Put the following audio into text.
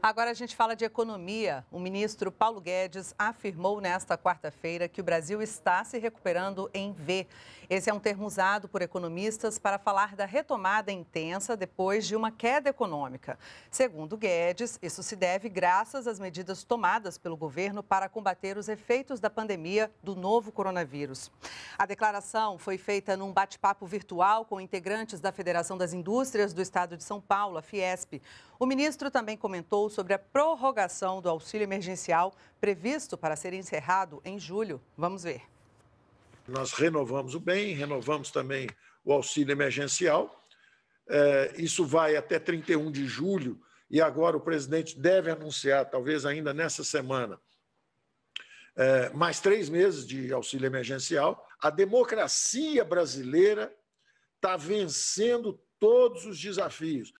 Agora a gente fala de economia. O ministro Paulo Guedes afirmou nesta quarta-feira que o Brasil está se recuperando em V. Esse é um termo usado por economistas para falar da retomada intensa depois de uma queda econômica. Segundo Guedes, isso se deve graças às medidas tomadas pelo governo para combater os efeitos da pandemia do novo coronavírus. A declaração foi feita num bate-papo virtual com integrantes da Federação das Indústrias do Estado de São Paulo, a Fiesp. O ministro também comentou falou sobre a prorrogação do auxílio emergencial previsto para ser encerrado em julho. Vamos ver. Nós renovamos o bem, renovamos também o auxílio emergencial. É, isso vai até 31 de julho e agora o presidente deve anunciar, talvez ainda nessa semana, é, mais três meses de auxílio emergencial. A democracia brasileira está vencendo todos os desafios.